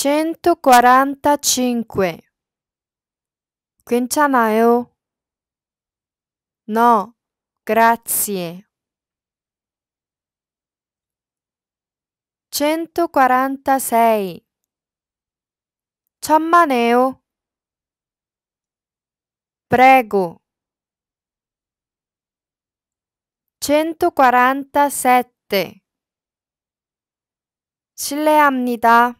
145 괜찮아요? No, grazie. 146 천만에요. Prego. 147 실례합니다.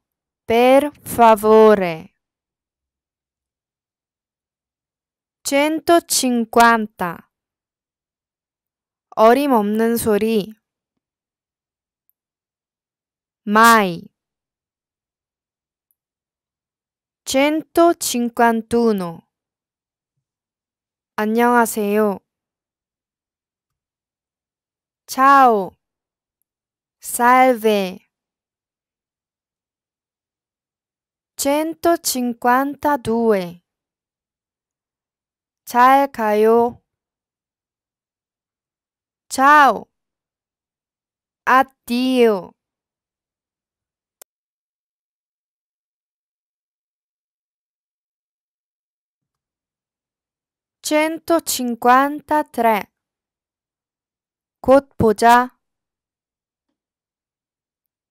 Per favore. 150. 어림없는 소리. Mai. 151. 안녕하세요. Ciao. Salve. 152. 잘 가요. Ciao. Addio. centocinquantatré. 곧 보자.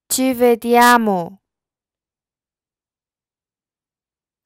Ci vediamo.